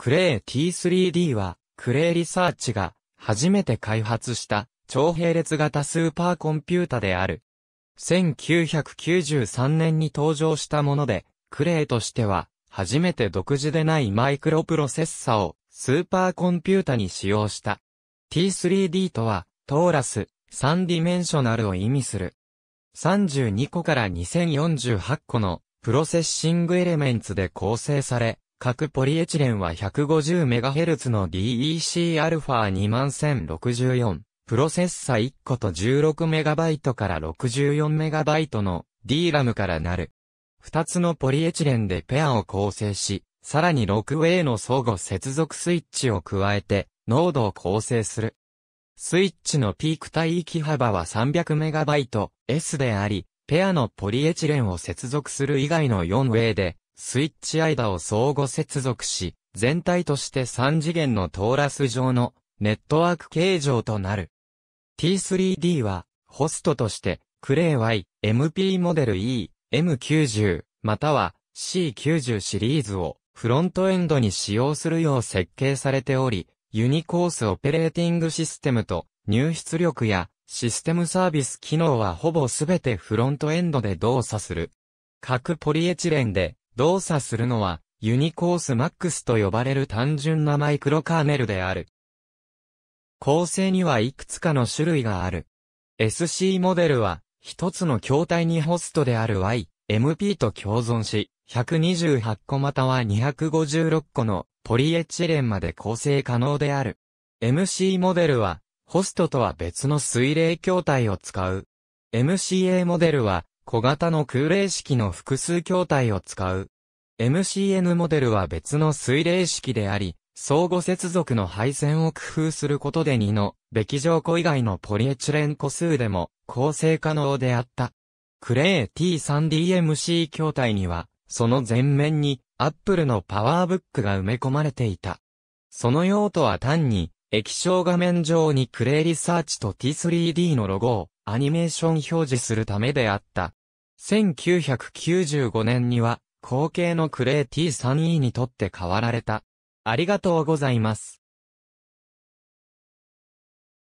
クレー T3D は、クレーリサーチが初めて開発した超並列型スーパーコンピュータである。1993年に登場したもので、クレーとしては初めて独自でないマイクロプロセッサをスーパーコンピュータに使用した。T3D とは、トーラス、3ディメンショナルを意味する。32個から2048個のプロセッシングエレメンツで構成され、各ポリエチレンは 150MHz の DECα21064、プロセッサ1個と 16MB から 64MB の DRAM からなる。2つのポリエチレンでペアを構成し、さらに6 w a の相互接続スイッチを加えて、濃度を構成する。スイッチのピーク帯域幅は 300MB S であり、ペアのポリエチレンを接続する以外の4 w a で、スイッチ間を相互接続し、全体として3次元のトーラス上のネットワーク形状となる。T3D は、ホストとして、クレイ Y、MP モデル E、M90、または C90 シリーズをフロントエンドに使用するよう設計されており、ユニコースオペレーティングシステムと入出力やシステムサービス機能はほぼすべてフロントエンドで動作する。各ポリエチレンで動作するのは、ユニコースマックスと呼ばれる単純なマイクロカーネルである。構成にはいくつかの種類がある。SC モデルは、一つの筐体にホストである Y、MP と共存し、128個または256個のポリエチレンまで構成可能である。MC モデルは、ホストとは別の水冷筐体を使う。MCA モデルは、小型の空冷式の複数筐体を使う。MCN モデルは別の水冷式であり、相互接続の配線を工夫することで2の、べき条庫以外のポリエチレン個数でも構成可能であった。クレー T3DMC 筐体には、その前面に、アップルのパワーブックが埋め込まれていた。その用途は単に、液晶画面上にクレイリサーチと T3D のロゴをアニメーション表示するためであった。1995年には、後継のクレイ T3E にとって変わられた。ありがとうございます。